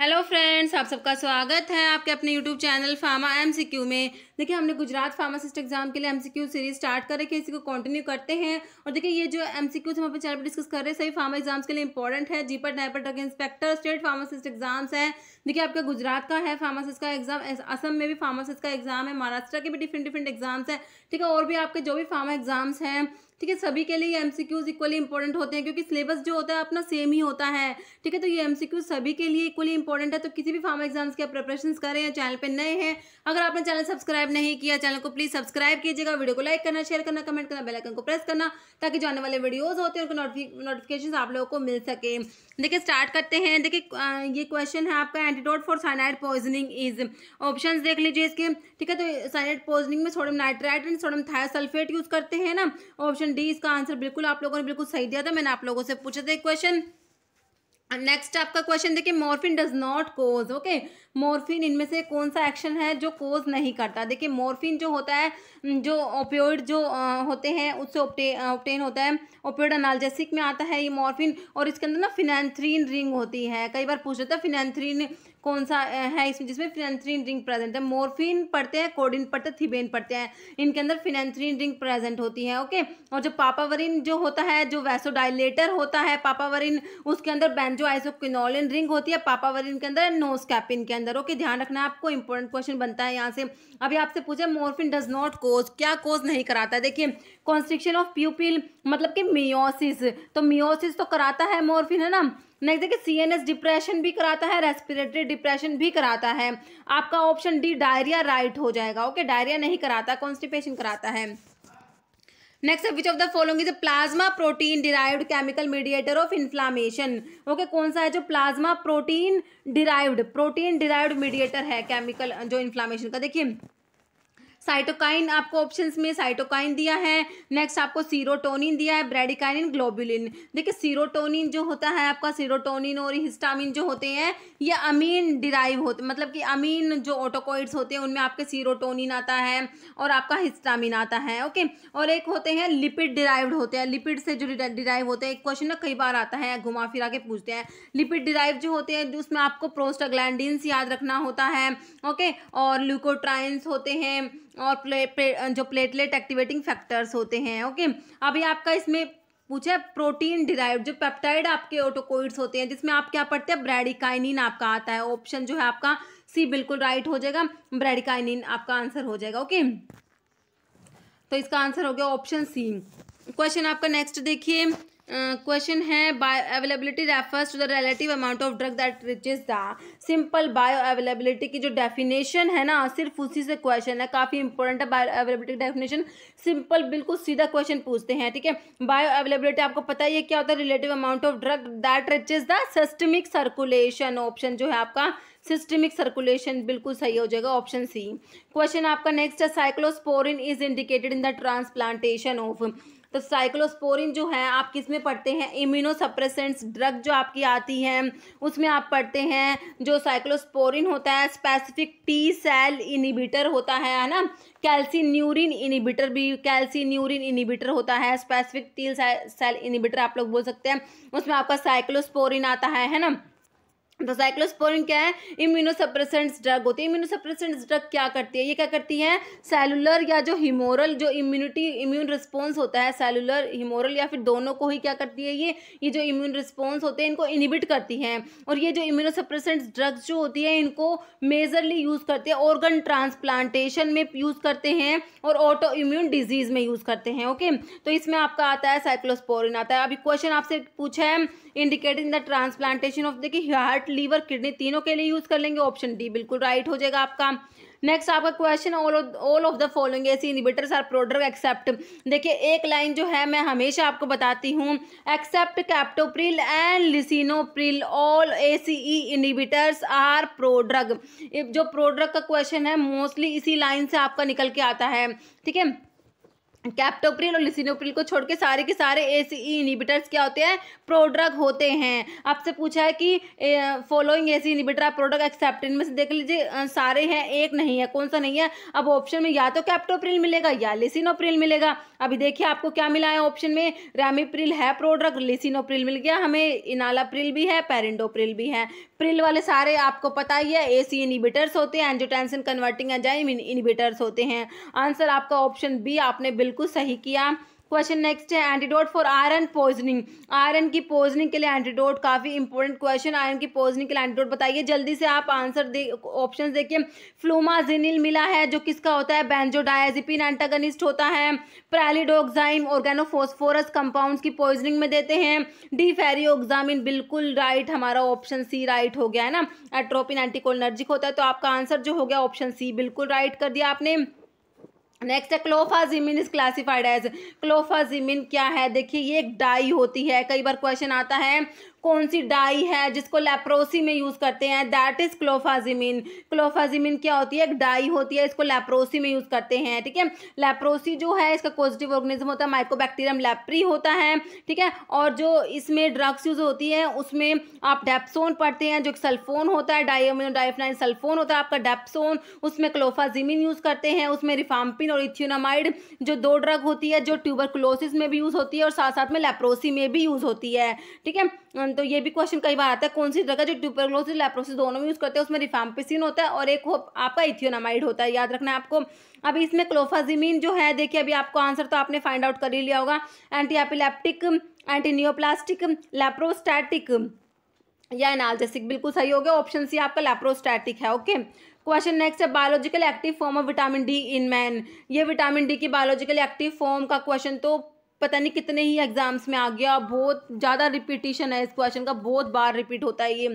Hello friends आप सबका स्वागत है आपके अपने यूट्यूब चैनल फार्मा एमसीक्यू में देखिए हमने गुजरात फार्मासिस्ट एग्जाम के लिए एमसीक्यू सीरीज स्टार्ट कर रखी है इसी को कंटिन्यू करते हैं और देखिए ये जो एमसीक्यूज हम अपने चैनल पर डिस्कस कर रहे हैं सभी फार्मा एग्जाम्स के लिए इंपॉर्टेंट है जीपर डायपर drug inspector state pharmacist exams है देखिए आपका गुजरात का है फार्मासिस्ट का एग्जाम असम में भी फार्मासिस्ट का एग्जाम है महाराष्ट्र के भी डिफरेंट डिफरेंट एग्जाम्स है ठीक है और भी आपके जो भी फार्मा एग्जाम्स हैं ठीक है सभी के लिए ये एमसीक्यूज इक्वली इंपॉर्टेंट होते हैं क्योंकि सिलेबस जो होता है अपना सेम ही होता है ठीक है तो ये एमसीक्यूज सभी के लिए इक्वली इंपॉर्टेंट है तो किसी भी फार्म एग्जाम्स के प्रिपरेशन करें या चैनल पर नए हैं अगर आपने चैनल सब्सक्राइब नहीं किया चैनल को प्लीज सब्सक्राइब कीजिएगा वीडियो को लाइक करना शेयर करना कमेंट करना बेलाइकन को प्रेस करना ताकि जो आने वाले वीडियोज होते हैं उनको नोटिफिकेशन आप लोगों को मिल सके देखिए स्टार्ट करते हैं देखिए ये क्वेश्चन है आपका antidote for cyanide poisoning is options देख लीजिए इसके ठीक है तो साइनाइड पॉइजनिंग में sodium nitrite and sodium thiosulfate use करते हैं ना ऑप्शन ऑप्शन डी इसका आंसर बिल्कुल आप लोगों ने बिल्कुल सही दिया था मैंने आप लोगों से पूछा था क्वेश्चन नेक्स्ट आपका क्वेश्चन देखिए morphine does not cause okay morphine इनमें से कौन सा एक्शन है जो कोज नहीं करता देखिए मॉर्फिन जो होता है जो ओपियोड जो आ, होते हैं उससे ऑप्टेन होता है ओपियोड अनालजेसिक में आता है ये मॉर्फिन और इसके अंदर ना फिनेंथ्रीन रिंग होती है कई बार पूछ लेता है फिनेंथ्रीन कौन सा है इसमें जिसमें फिनेंथ्रीन रिंग प्रेजेंट है मोरफिन पढ़ते हैं कोडिन पढ़ते हैं थीबेन पढ़ते हैं इनके अंदर फिनेंथ्रीन रिंग प्रेजेंट होती है ओके और जो पापावरिन जो होता है जो वैसोडाइलेटर होता है पापावरिन उसके अंदर बेंजो आइसोक्विनोलिन रिंग होती है पापावरिन के अंदर नोस्कैपिन के अंदर ओके ध्यान रखना आपको इंपॉर्टेंट क्वेश्चन बनता है यहाँ से अभी आपसे पूछे मोरफिन डज नॉट कोज क्या कोज नहीं कराता देखिए कॉन्स्ट्रिक्शन ऑफ प्यूपिल मतलब कि मियोसिस तो मियोसिस तो कराता है मोरफिन है ना नेक्स्ट देखिए एस डिप्रेशन भी कराता है रेस्पिरेटरी डिप्रेशन भी कराता है आपका ऑप्शन डी डायरिया राइट हो जाएगा ओके डायरिया नहीं कराता कॉन्स्टिपेशन कराता है next which of the following is plasma protein derived chemical mediator of inflammation okay कौन सा है जो plasma protein derived protein derived mediator है केमिकल जो इन्फ्लामेशन का देखिए साइटोकाइन आपको ऑप्शंस में साइटोकाइन दिया है नेक्स्ट आपको सीरोटोनिन दिया है ब्रेडिकाइन ग्लोबुलिन देखिए सीरोटोनिन जो होता है आपका सीरोटोनिन और हिस्टामिन जो होते हैं ये अमीन डिराइव होते मतलब कि अमीन जो ऑटोकोइड्स होते हैं उनमें आपके सीरोटोनिन आता है और आपका हिस्टामिन आता है ओके और एक होते हैं लिपिड डिराइव्ड होते हैं लिपिड से जो डिराइव होते हैं एक क्वेश्चन ना कई बार आता है घुमा फिरा के पूछते हैं लिपिड डिराइव जो होते हैं उसमें आपको प्रोस्टाग्लैंडिन्स याद रखना होता है ओके और ल्यूकोट्राइन्स होते हैं और प्ले, प्ले जो प्लेटलेट एक्टिवेटिंग फैक्टर्स होते हैं ओके अभी आपका इसमें पूछा है प्रोटीन डिराइव जो पेप्टाइड आपके ओटोकोइड्स होते हैं जिसमें आप क्या पढ़ते हैं ब्रेडिकाइनिन आपका आता है ऑप्शन जो है आपका सी बिल्कुल राइट हो जाएगा ब्रेडिकाइनिन आपका आंसर हो जाएगा ओके तो इसका आंसर हो गया ऑप्शन सी क्वेश्चन आपका नेक्स्ट देखिए क्वेश्चन है bioavailability refers to the relative amount of drug that reaches the simple bioavailability की जो डेफिनेशन है ना सिर्फ उसी से क्वेश्चन है काफ़ी इंपॉर्टेंट है बायो अवेलेबिलिटी डेफिनेशन सिंपल बिल्कुल सीधा क्वेश्चन पूछते हैं ठीक है बायो अवेलेबिलिटी आपको पता ही है क्या होता है relative amount of drug that reaches the systemic circulation option जो है आपका सिस्टमिक सर्कुलेशन बिल्कुल सही हो जाएगा ऑप्शन सी क्वेश्चन आपका नेक्स्ट है cyclosporine is indicated in the transplantation of तो साइक्लोस्पोरिन जो है आप किस में पढ़ते हैं इम्यूनो सप्रेसेंट्स ड्रग जो आपकी आती है उसमें आप पढ़ते हैं जो साइक्लोस्पोरिन होता है स्पेसिफिक टी सेल इनिबिटर होता है है ना कैल्सीन्यूरिन इनिबिटर भी कैल्सीन्यूरिन इनिबिटर होता है स्पेसिफिक टी सेल इनिबिटर आप लोग बोल सकते हैं उसमें आपका साइक्लोस्पोरिन आता है है ना तो साइक्लोस्पोरिन क्या है इम्यूनोसप्रेसेंट्स ड्रग होती है इम्यूनोसप्रेसेंट्स ड्रग क्या करती है ये क्या करती है सेलुलर या जो हिमोरल जो इम्यूनिटी इम्यून रिस्पॉन्स होता है सेलुलर हिमोरल या फिर दोनों को ही क्या करती है ये ये जो इम्यून रिस्पॉन्स होते हैं इनको इनिबिट करती हैं और ये जो इम्यूनोसप्रेसेंट्स ड्रग्स जो होती है इनको मेजरली यूज़ करते हैं ऑर्गन ट्रांसप्लांटेशन में यूज़ करते हैं और ऑटो इम्यून डिजीज़ में यूज़ करते हैं ओके तो इसमें आपका आता है साइक्लोस्पोरिन आता है अभी क्वेश्चन आपसे पूछा है इंडिकेटिंग द ट्रांसप्लांटेशन ऑफ देखिए हार्ट हार्ट लीवर किडनी तीनों के लिए यूज कर लेंगे ऑप्शन डी बिल्कुल राइट हो जाएगा आपका नेक्स्ट आपका question all of the following ACE inhibitors are product except देखिए एक लाइन जो है मैं हमेशा आपको बताती हूँ except captopril and lisinopril all ACE inhibitors are prodrug जो प्रोड्रग का क्वेश्चन है मोस्टली इसी लाइन से आपका निकल के आता है ठीक है कैप्टोप्रिल और लिसिनोप्रिल को छोड़ के सारे के सारे ए सी ई इनिबिटर्स क्या होते हैं प्रोड्रग होते हैं आपसे पूछा है कि फॉलोइंग ए सी इनिबिटर आप प्रोड्रग एक्सेप्टिन में से देख लीजिए सारे हैं एक नहीं है कौन सा नहीं है अब ऑप्शन में या तो कैप्टोप्रिल मिलेगा या लिसिनोप्रिल मिलेगा अभी देखिए आपको क्या मिला है ऑप्शन में रैमीप्रिल है प्रोड्रग लिसिनोप्रिल मिल गया हमें इनालाप्रिल भी है पेरेंडोप्रिल भी है प्रिल वाले सारे आपको पता ही है ए सी इनिबिटर्स होते हैं एंजोटेंसन कन्वर्टिंग एंजाइम इनिबिटर्स होते हैं आंसर आपका ऑप्शन बी आपने बिल्कुल बिल्कुल सही किया क्वेश्चन नेक्स्ट है antidote for iron poisoning iron की पोजनिंग के लिए एंटीडोट काफ़ी इंपॉर्टेंट क्वेश्चन आयरन की पोजनिंग के लिए एंटीडोट बताइए जल्दी से आप आंसर दे ऑप्शन देखिए फ्लूमाजिनिल मिला है जो किसका होता है बेंजोडायाजिपिन एंटागनिस्ट होता है प्रैलिडोक्साइम ऑर्गेनोफोस्फोरस कंपाउंड की पॉइजनिंग में देते हैं डी बिल्कुल राइट हमारा ऑप्शन सी राइट हो गया है ना एट्रोपिन एंटीकोलनर्जिक होता है तो आपका आंसर जो हो गया ऑप्शन सी बिल्कुल राइट कर दिया आपने नेक्स्ट है clofazimine is classified as clofazimine क्या है देखिए ये एक डाई होती है कई बार क्वेश्चन आता है कौन सी डाई है जिसको लेप्रोसी में यूज़ करते हैं दैट इज़ क्लोफाजिमिन क्लोफाजिमिन क्या होती है एक डाई होती है इसको लेप्रोसी में यूज़ करते हैं ठीक है लेप्रोसी जो है इसका पॉजिटिव ऑर्गेनिज्म होता है माइकोबैक्टीरियम लेप्री होता है ठीक है और जो इसमें ड्रग्स यूज़ होती है उसमें आप डेप्सोन पढ़ते हैं जो सल्फोन होता है डाइमिनो डाइफनाइन सल्फोन होता है आपका डेप्सोन उसमें क्लोफाजिमिन यूज़ करते हैं उसमें रिफाम्पिन और इथियोनामाइड जो दो ड्रग होती है जो ट्यूबरकुलोसिस में भी यूज़ होती है और साथ साथ में लेप्रोसी में भी यूज़ होती है ठीक है तो ये भी क्वेश्चन कई बार आता है कौन सी ड्रग है जो ट्यूबरक्लोसिस लेप्रोसिस दोनों में यूज़ करते हैं उसमें रिफाम्पिसिन होता है और एक हो आपका इथियोनामाइड होता है याद रखना है आपको अभी इसमें क्लोफाजिमिन जो है देखिए अभी आपको आंसर तो आपने फाइंड आउट कर ही लिया होगा anti epileptic anti neoplastic leprostatic या एनाल्जेसिक बिल्कुल सही हो गया ऑप्शन सी आपका लेप्रोस्टैटिक है ओके क्वेश्चन नेक्स्ट है biological active form of vitamin D in man ये विटामिन डी की बायोलॉजिकल एक्टिव फॉर्म का क्वेश्चन तो पता नहीं कितने ही एग्ज़ाम्स में आ गया बहुत ज़्यादा रिपीटिशन है इस क्वेश्चन का बहुत बार रिपीट होता है ये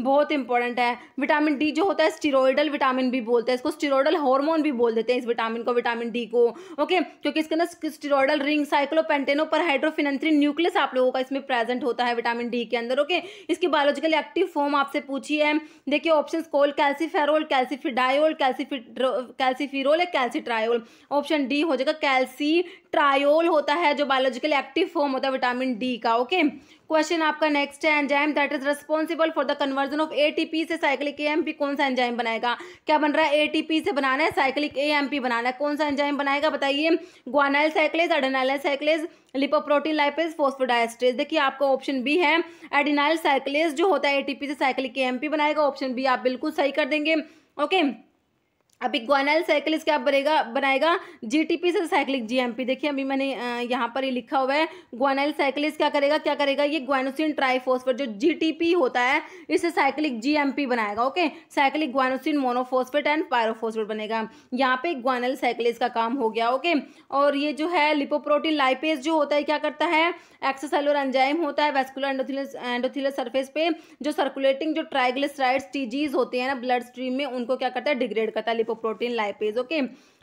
बहुत इंपॉर्टेंट है विटामिन डी जो होता है स्टीरोइडल विटामिन भी बोलते हैं इसको स्टीरोइडल हार्मोन भी बोल देते हैं इस विटामिन को विटामिन डी को ओके क्योंकि इसके अंदर स्टीरोइडल रिंग साइक्लोपेंटेनो पर हाइड्रोफिनथ्रिन न्यूक्लियस आप लोगों का इसमें प्रेजेंट होता है विटामिन डी के अंदर ओके इसकी बायोलॉजिकल एक्टिव फॉर्म आपसे पूछी है देखिए option cholecalciferol calcifediol calciferol या कैल्सीट्रायोल ऑप्शन डी हो जाएगा कैल्सी ट्रायोल होता है जो बायोलॉजिकल एक्टिव फॉर्म होता है विटामिन डी का ओके क्वेश्चन आपका नेक्स्ट है enzyme that is responsible for the conversion of ATP से साइक्लिक एएमपी कौन सा एंजाइम बनाएगा क्या बन रहा है एटीपी से बनाना है साइक्लिक एएमपी बनाना है कौन सा एंजाइम बनाएगा बताइए ग्वानाइल साइक्लेज एडेनाइल साइक्लेज लिपोप्रोटीन लाइपेज फोस्फोडाइस्ट्रेज देखिए आपका ऑप्शन बी है एडिनाइल साइक्लेज जो होता है एटीपी से साइक्लिक ए बनाएगा ऑप्शन बी आप बिल्कुल सही कर देंगे ओके okay? अब ग्वानाइल साइकिल इसका क्या बनेगा बनाएगा जीटीपी से साइक्लिक जीएमपी देखिए अभी मैंने यहाँ पर ये यह लिखा हुआ है ग्वानाइल साइकिल क्या करेगा क्या करेगा ये ग्वाइनोसिन ट्राइफोस्फेट जो जीटीपी होता है इसे साइक्लिक जीएमपी बनाएगा okay cyclic guanosine monophosphate and pyrophosphate बनेगा यहाँ पे ग्वानल साइकिल का काम हो गया ओके और ये जो है लिपोप्रोटीन लाइपेज जो होता है क्या करता है एक्सोसेलर एंजाइम होता है वेस्कुलर एंडोथिल एंडोथिलस सर्फेस पे जो सर्कुलेटिंग जो ट्राइग्लिसराइड्स टीजीज होते हैं ना ब्लड स्ट्रीम में उनको क्या करता है डिग्रेड करता है lipoprotein lipase okay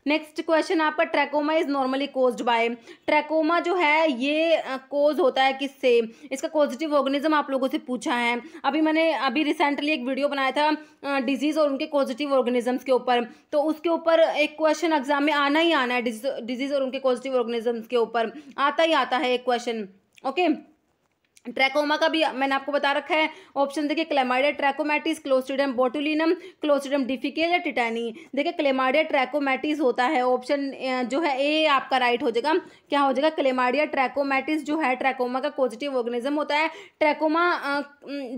next question आपका trachoma is normally cause by trachoma जो है ये कोज uh, होता है किससे इसका कोजिटिव ऑर्गेनिज्म आप लोगों से पूछा है अभी मैंने अभी रिसेंटली एक वीडियो बनाया था डिजीज़ uh, और उनके कोजिटिव ऑर्गेनिजम्स के ऊपर तो उसके ऊपर एक क्वेश्चन एग्जाम में आना ही आना है डिजीज़ और उनके कोजिटिव ऑर्गेनिजम्स के ऊपर आता ही आता है एक क्वेश्चन ओके okay? ट्रैकोमा का भी मैंने आपको बता रखा है ऑप्शन देखिए chlamydia trachomatis clostridium botulinum clostridium difficile या टिटानी देखिए क्लेमाइडिया ट्रैकोमैटिस होता है ऑप्शन जो है ए आपका राइट हो जाएगा क्या हो जाएगा क्लेमाइडिया ट्रैकोमैटिस जो है ट्रैकोमा का पॉजिटिव ऑर्गेनिज्म होता है ट्रैकोमा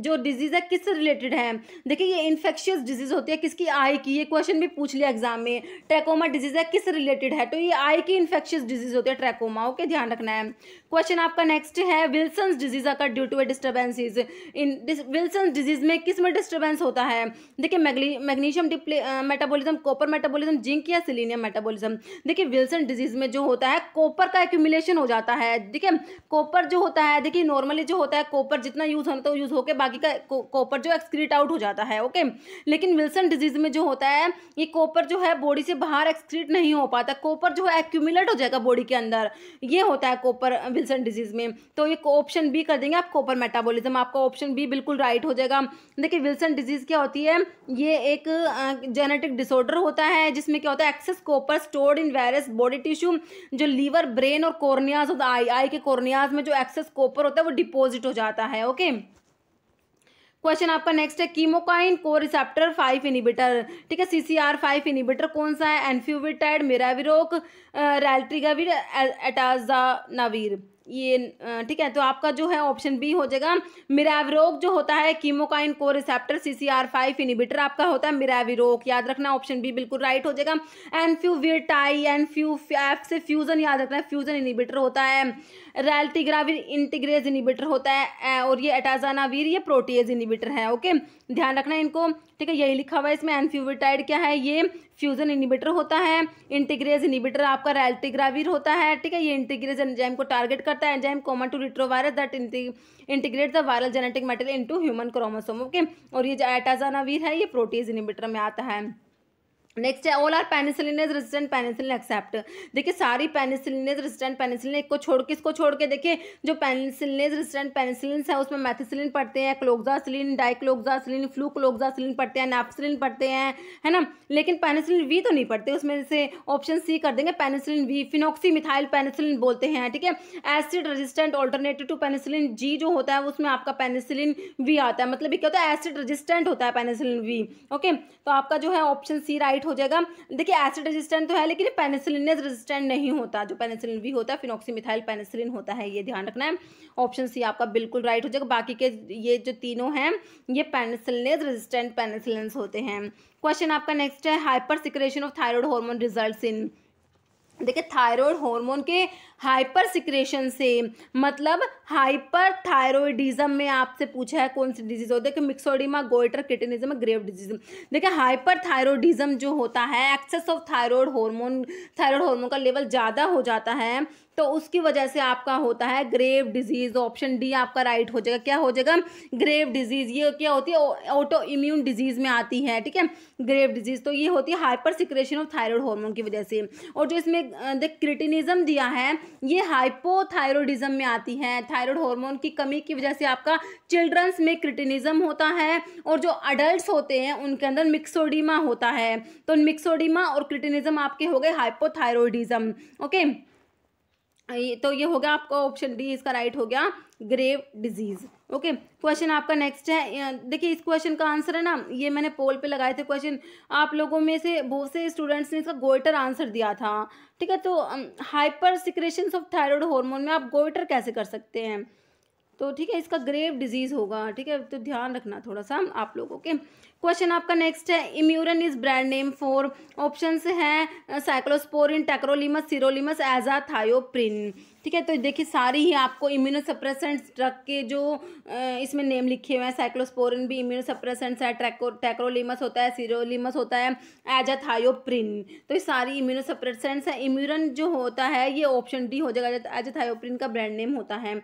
जो डिजीज़ है किससे रिलेटेड है देखिए ये इन्फेक्शियस डिजीज़ होती है किसकी आई की ये क्वेश्चन भी पूछ लिया एग्जाम में ट्रैकोमा डिजीज़ है किस रिलेटेड है तो ये आई की इन्फेक्शियस डिजीज़ होती है ट्रैकोमा ओके ध्यान रखना है क्वेश्चन आपका नेक्स्ट है Wilson disease occur due to a disturbances in Wilson disease में किस में डिस्टर्बेंस होता है देखिए मैग्नीशियम डिप्ले मेटाबॉलिज्म कॉपर मेटाबॉलिज्म जिंक या सिलीनियम मेटाबॉलिज्म देखिए विल्सन डिजीज में जो होता है कॉपर का एक्यूमुलेशन हो जाता है देखिए कॉपर जो होता है देखिए नॉर्मली जो होता है कॉपर जितना यूज होता है यूज तो होकर बाकी का कॉपर जो एक्सक्रीट आउट हो जाता है ओके लेकिन विल्सन डिजीज में जो होता है ये कॉपर जो है बॉडी से बाहर एक्सक्रीट नहीं हो पाता कॉपर जो है एक्यूमुलेट हो जाएगा बॉडी के अंदर ये होता है कॉपर विल्सन डिजीज़ में तो ये ऑप्शन बी कर देंगे आप कॉपर मेटाबॉलिज्म आपका ऑप्शन बी बिल्कुल राइट हो जाएगा देखिए विल्सन डिजीज़ क्या होती है ये एक जेनेटिक डिसऑर्डर होता है जिसमें क्या होता है excess copper stored in various body tissue जो लीवर ब्रेन और कॉर्नियाज होता आई आई के कॉर्नियाज में जो एक्सेस कॉपर होता है वो डिपोजिट हो जाता है ओके क्वेश्चन आपका नेक्स्ट है chemokine co receptor five inhibitor ठीक है सीसीआर फाइव इनिबिटर कौन सा है एनफ्यूविटाइड मिराविरोक रेल्ट्रिगाविर एटाजानावीर ये ठीक है तो आपका जो है ऑप्शन बी हो जाएगा मिराविरोग जो होता है chemokine co receptor C C R five inhibitor आपका होता है मिराविरोग याद रखना ऑप्शन बी बिल्कुल राइट हो जाएगा एनफ्यूविरटाई एनफ्यू एफ से फ्यूजन याद रखना फ्यूजन इनिबिटर होता है रेल्टीग्राविर इंटीग्रेज इनिबिटर होता है और ये एटाजानावीर ये प्रोटीज इनिबिटर है ओके ध्यान रखना इनको ठीक है यही लिखा हुआ है इसमें एनफ्यूविटाइड क्या है ये फ्यूजन इनिबिटर होता है इंटीग्रेज इनिबिटर आपका रेल्टीग्राविर होता है ठीक है ये इंटीग्रेज एंजाइम को टारगेट कर करता है enzyme common to retrovirus that integrate the viral genetic material into human chromosome okay और ये जो एटाजानावीर है ये प्रोटीज इनिबिटर में आता है नेक्स्ट है all are penicillinase resistant penicillin except देखिए सारी पेनिसिलिनेज रेजिस्टेंट पेनिसिलिन को छोड़ किसको छोड़ के देखिए जो पेनिसिलिनेज रेजिस्टेंट पेनिसिलिन है उसमें मैथिसिलिन पड़ते हैं क्लोक्सासिलिन डाइक्लोक्सासिलिन फ्लूक्लोक्सासिलिन पड़ते हैं नैपसिलिन पढ़ते हैं है ना लेकिन पेनिसिलिन वी तो नहीं पड़ते उसमें से ऑप्शन सी कर देंगे penicillin V phenoxy methyl penicillin बोलते हैं ठीक है acid resistant alternative to penicillin G जो होता है उसमें आपका पेनिसिलिन वी आता है मतलब क्या होता है एसिड रेजिस्टेंट होता है पेनिसिलिन वी ओके तो आपका जो है ऑप्शन सी राइट रिएक्ट हो जाएगा देखिए एसिड रेजिस्टेंट तो है लेकिन पेनिसिलिन रेजिस्टेंट नहीं होता जो पेनिसिलिन भी होता है फिनोक्सीमिथाइल पेनिसिलिन होता है ये ध्यान रखना है ऑप्शन सी आपका बिल्कुल राइट हो जाएगा बाकी के ये जो तीनों हैं ये पेनिसिलिन रेजिस्टेंट पेनिसिलिन होते हैं क्वेश्चन आपका नेक्स्ट है hypersecretion of thyroid hormone results in देखिए थायरॉयड हार्मोन के हाइपर सिक्रेशन से मतलब हाइपर थायरोइडिज्म में आपसे पूछा है कौन सी डिजीज होती है कि myxoedema goitre cretinism Graves disease देखिए हाइपर थायरोडिज्म जो होता है excess of thyroid hormone thyroid hormone का लेवल ज़्यादा हो जाता है तो उसकी वजह से आपका होता है ग्रेव डिजीज़ ऑप्शन डी आपका राइट हो जाएगा क्या हो जाएगा ग्रेव डिजीज़ ये क्या होती है ऑटो इम्यून डिजीज़ में आती है ठीक है ग्रेव डिजीज़ तो ये होती है hypersecretion of thyroid hormone की वजह से और जो इसमें देख क्रिटिनिज्म दिया है ये हाइपोथायरोडिज्म में आती है थायरॉयड हार्मोन की कमी की वजह से आपका चिल्ड्रंस में क्रिटिनिज्म होता है और जो अडल्ट होते हैं उनके अंदर मिक्सोडीमा होता है तो मिक्सोडीमा और क्रिटिनिज्म आपके हो गए हाइपोथायरोडिज्म ओके तो ये हो गया आपका ऑप्शन डी इसका राइट हो गया ग्रेव डिजीज ओके क्वेश्चन आपका नेक्स्ट है देखिए इस क्वेश्चन का आंसर है ना ये मैंने पोल पे लगाए थे क्वेश्चन आप लोगों में से बहुत से स्टूडेंट्स ने इसका गोइटर आंसर दिया था ठीक है तो hypersecretion of thyroid hormone में आप गोइटर कैसे कर सकते हैं तो ठीक है इसका ग्रेव डिजीज़ होगा ठीक है तो ध्यान रखना थोड़ा सा आप लोगों के क्वेश्चन आपका नेक्स्ट है Imuran is brand name for option हैं साइक्लोस्पोरिन टेक्रोलिमस एजा थायोप्रिन ठीक है तो देखिए सारी ही आपको इम्यूनोसप्रेसेंट्स ड्रग के जो इसमें नेम लिखे हुए हैं साइक्लोस्पोरिन भी इम्यूनोसप्रेसेंट्स है ट्रैको टैक्रोलिमस होता है सीरोलिमस होता है एजाथायोप्रिन तो ये सारी इम्यूनोसप्रेसेंट्स है इम्यूरन जो होता है ये ऑप्शन डी हो जाएगा एजाथायोप्रिन का ब्रांड नेम होता है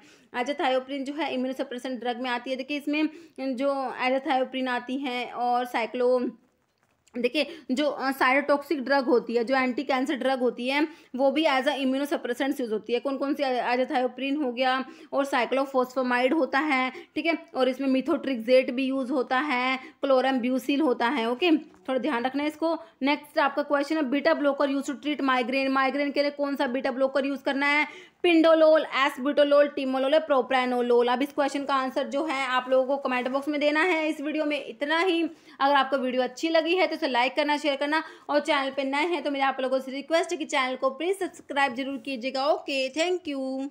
एजाथायोप्रिन जो है इम्यूनोसप्रेसेंट ड्रग में आती है देखिए इसमें जो एजाथायोप्रिन आती हैं और साइक्लो देखिए जो साइरोटॉक्सिक ड्रग होती है जो एंटी कैंसर ड्रग होती है वो भी as a immuno immunosuppressants use होती है कौन कौन सी एजथायोप्रीन हो गया और साइक्लोफोस्फोमाइड होता है ठीक है और इसमें मिथोट्रिक्जेट भी यूज़ होता है ब्यूसिल होता है ओके थोड़ा ध्यान रखना है इसको नेक्स्ट आपका क्वेश्चन है beta blocker use to treat migraine migraine के लिए कौन सा बीटा ब्लॉकर यूज करना है पिंडोलोल एसब्यूटोलोल टीमोलोल या अब इस क्वेश्चन का आंसर जो है आप लोगों को कमेंट बॉक्स में देना है इस वीडियो में इतना ही अगर आपको वीडियो अच्छी लगी है तो इसे लाइक करना शेयर करना और चैनल पर नए हैं तो मेरे आप लोगों से रिक्वेस्ट है कि चैनल को प्लीज़ सब्सक्राइब जरूर कीजिएगा ओके थैंक यू